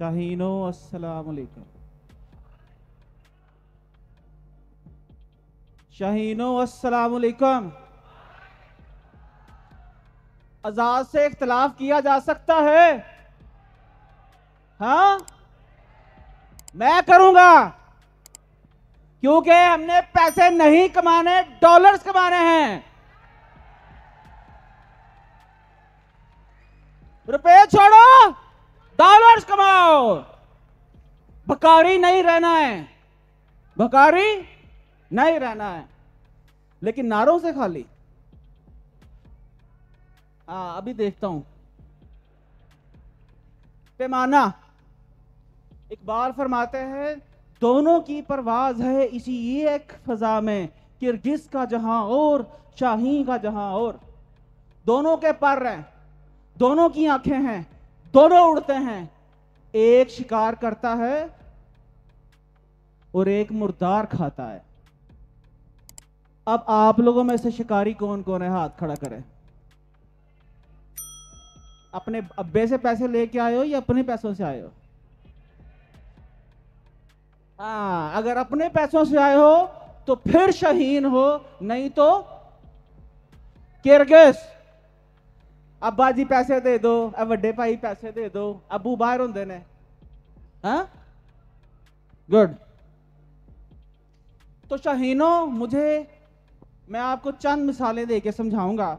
शाहीनो वालेकुम शाहीनो वालेकुम आजाद से इख्तलाफ किया जा सकता है हाँ मैं करूंगा क्योंकि हमने पैसे नहीं कमाने डॉलर्स कमाने हैं रुपए छोड़ भकारी नहीं रहना है भकारी नहीं रहना है लेकिन नारों से खाली आ, हाँ, अभी देखता हूं पैमाना इकबाल फरमाते हैं दोनों की परवाज है इसी एक फजा में किरगिज का जहां और शाही का जहां और दोनों के पर हैं दोनों की आंखें हैं दोनों उड़ते हैं एक शिकार करता है और एक मुर्दार खाता है अब आप लोगों में से शिकारी कौन कौन है हाथ खड़ा करें अपने अब्बे से पैसे लेके आए हो या अपने पैसों से आए हो हाँ अगर अपने पैसों से आए हो तो फिर शहीन हो नहीं तो किरगिज़ अबा जी पैसे दे दो वे भाई पैसे दे दो अबू बहर होंगे ने गुड हाँ? तो शहीनों मुझे मैं आपको चंद मिसालें दे के समझाऊंगा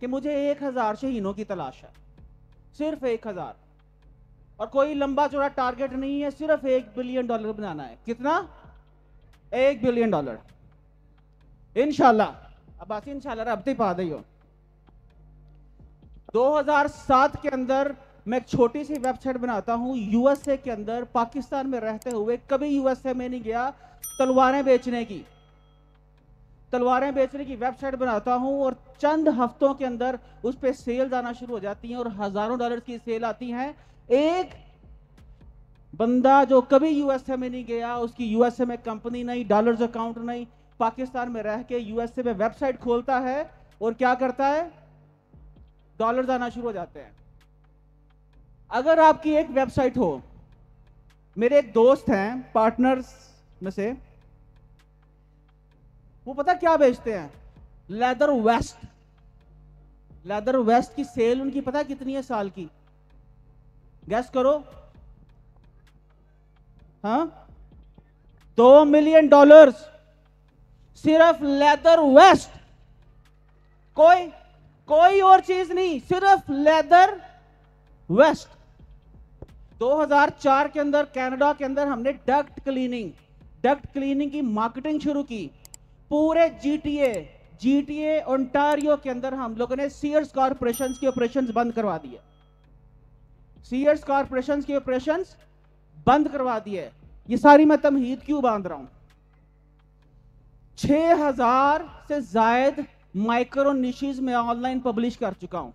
कि मुझे एक हज़ार शहीनों की तलाश है सिर्फ एक हज़ार और कोई लंबा चौड़ा टारगेट नहीं है सिर्फ एक बिलियन डॉलर बनाना है कितना एक बिलियन डॉलर इनशाला अब बस इनशाला रबते पा दई हो 2007 के अंदर मैं एक छोटी सी वेबसाइट बनाता हूं यूएसए के अंदर पाकिस्तान में रहते हुए कभी यूएसए में नहीं गया तलवारें बेचने की तलवारें बेचने की वेबसाइट बनाता हूं और चंद हफ्तों के अंदर उस पर सेल आना शुरू हो जाती हैं और हजारों डॉलर की सेल आती हैं एक बंदा जो कभी यूएसए में नहीं गया उसकी यूएसए में कंपनी नहीं डॉलर्स अकाउंट नहीं पाकिस्तान में रह के यूएसए में वेबसाइट खोलता है और क्या करता है डॉलर आना शुरू हो जाते हैं अगर आपकी एक वेबसाइट हो मेरे एक दोस्त हैं पार्टनर्स में से वो पता क्या बेचते हैं लेदर वेस्ट लेदर वेस्ट की सेल उनकी पता कितनी है साल की गैस करो हाँ दो मिलियन डॉलर्स सिर्फ लेदर वेस्ट कोई कोई और चीज नहीं सिर्फ लेदर वेस्ट 2004 के अंदर कनाडा के अंदर हमने डक्ट क्लीनिंग डक्ट क्लीनिंग की मार्केटिंग शुरू की पूरे जीटीए जीटीए ओंटारियो के अंदर हम लोगों ने सीयर्स कॉरपोरेशन के ऑपरेशन बंद करवा दिए सीयर्स कॉर्पोरेशन के ऑपरेशन बंद करवा दिए ये सारी मैं तमहीद क्यों बांध रहा हूं 6000 से जायद माइक्रो निशीज में ऑनलाइन पब्लिश कर चुका हूं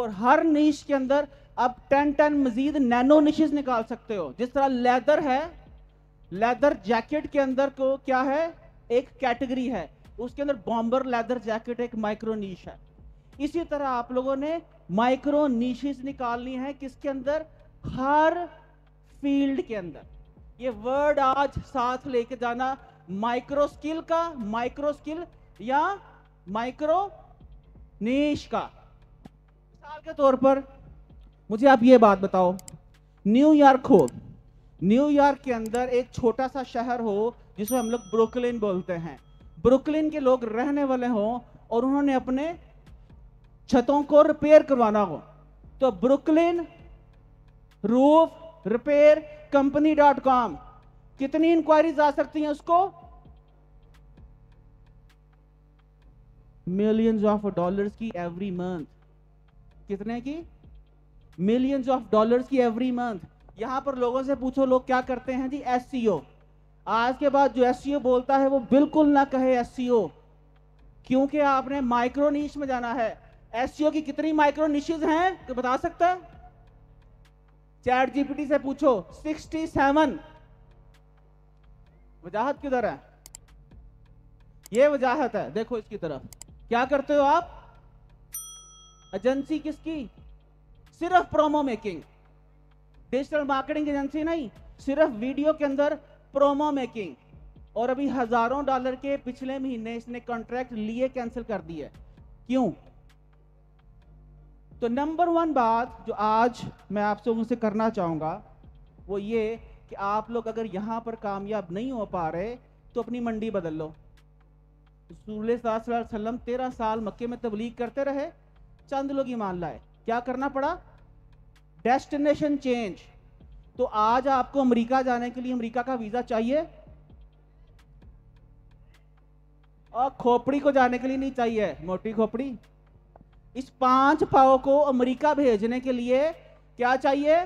और हर निश के अंदर आप टेन टेन मजीद नैनो निशीज निकाल सकते हो जिस तरह लेदर है लेदर जैकेट के अंदर को क्या है एक कैटेगरी है उसके अंदर बॉम्बर लेदर जैकेट एक माइक्रो नीश है इसी तरह आप लोगों ने माइक्रो निशीज निकालनी है किसके अंदर हर फील्ड के अंदर ये वर्ड आज साथ लेके जाना माइक्रो स्किल का माइक्रो स्किल या माइक्रो नीश का मिसाल के तौर पर मुझे आप ये बात बताओ न्यूयॉर्क हो न्यूयॉर्क के अंदर एक छोटा सा शहर हो जिसे हम लोग ब्रुकलिन बोलते हैं ब्रुकलिन के लोग रहने वाले हों और उन्होंने अपने छतों को रिपेयर करवाना हो तो Brooklyn roof repair company dot com कितनी इंक्वायरीज आ सकती हैं उसको मिलियंस ऑफ डॉलर्स की एवरी मंथ कितने की मिलियंस ऑफ डॉलर्स की एवरी मंथ यहां पर लोगों से पूछो लोग क्या करते हैं जी एस आज के बाद जो एस बोलता है वो बिल्कुल ना कहे एस क्योंकि आपने माइक्रोनिश में जाना है एस की कितनी माइक्रोनिश हैं तो बता सकता है चैट जीपीटी से पूछो 67 वजाहत किधर है ये वजाहत है देखो इसकी तरफ क्या करते हो आप एजेंसी किसकी सिर्फ promo making digital marketing agency नहीं सिर्फ वीडियो के अंदर प्रोमो मेकिंग और अभी हजारों डॉलर के पिछले महीने इसने कॉन्ट्रैक्ट लिए कैंसिल कर दिए क्यों तो नंबर वन बात जो आज मैं आप लोगों से करना चाहूंगा वो ये कि आप लोग अगर यहां पर कामयाब नहीं हो पा रहे तो अपनी मंडी बदल लो रसूल तेरह साल मक्के में तबलीग करते रहे चंद लोग ईमान लाए क्या करना पड़ा डेस्टिनेशन चेंज तो आज आपको अमेरिका जाने के लिए अमेरिका का वीज़ा चाहिए और खोपड़ी को जाने के लिए नहीं चाहिए मोटी खोपड़ी इस पांच पाओ को अमेरिका भेजने के लिए क्या चाहिए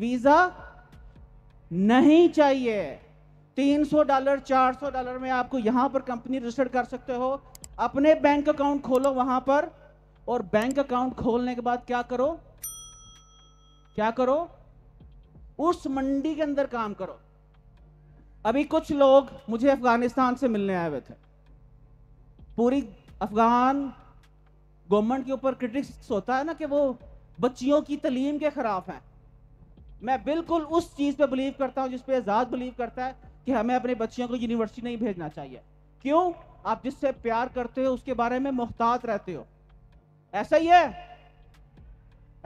वीज़ा नहीं चाहिए 300 डॉलर 400 डॉलर में आपको यहां पर कंपनी रजिस्टर्ड कर सकते हो अपने बैंक अकाउंट खोलो वहां पर और बैंक अकाउंट खोलने के बाद क्या करो क्या करो उस मंडी के अंदर काम करो अभी कुछ लोग मुझे अफगानिस्तान से मिलने आए हुए थे पूरी अफगान गवर्नमेंट के ऊपर क्रिटिक्स होता है ना कि वो बच्चियों की तलीम के खिलाफ हैं मैं बिल्कुल उस चीज़ पे बिलीव करता हूँ जिस पे आज़ाद बिलीव करता है कि हमें अपने बच्चियों को यूनिवर्सिटी नहीं भेजना चाहिए क्यों आप जिससे प्यार करते हो उसके बारे में मोहतात रहते हो ऐसा ही है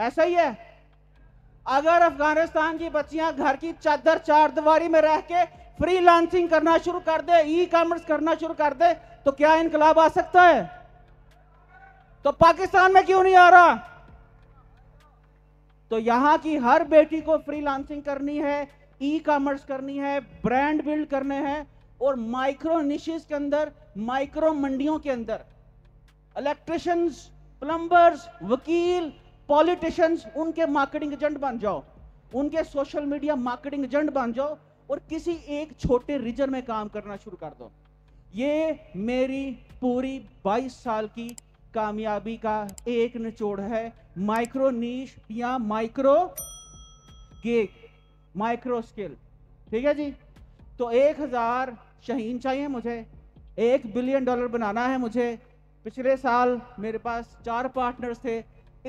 ऐसा ही है अगर अफगानिस्तान की बच्चियां घर की चादर चार दीवारी में रह के फ्री लांसिंग करना शुरू कर दे ई कॉमर्स करना शुरू कर दे तो क्या इनकलाब आ सकता है तो पाकिस्तान में क्यों नहीं आ रहा तो यहां की हर बेटी को फ्री लांसिंग करनी है ई कॉमर्स करनी है ब्रांड बिल्ड करने हैं और माइक्रो निशेज के अंदर माइक्रो मंडियों के अंदर इलेक्ट्रिशियंस प्लम्बर्स वकील पॉलिटिशियंस उनके मार्केटिंग एजेंट बन जाओ उनके सोशल मीडिया मार्केटिंग एजेंट बन जाओ और किसी एक छोटे रीजन में काम करना शुरू कर दो ये मेरी पूरी 22 साल की कामयाबी का एक निचोड़ है माइक्रो नीश या माइक्रो गेग माइक्रो स्केल ठीक है जी तो एक हज़ार शहीन चाहिए मुझे एक बिलियन डॉलर बनाना है मुझे पिछले साल मेरे पास चार पार्टनर्स थे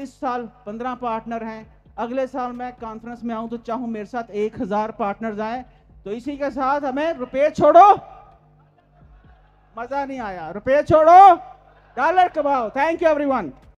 इस साल पंद्रह पार्टनर हैं अगले साल मैं कॉन्फ्रेंस में आऊं तो चाहूं मेरे साथ एक हज़ार पार्टनर आए तो इसी के साथ हमें रुपये छोड़ो मज़ा नहीं आया रुपये छोड़ो डॉलर कमाओ थैंक यू एवरीवन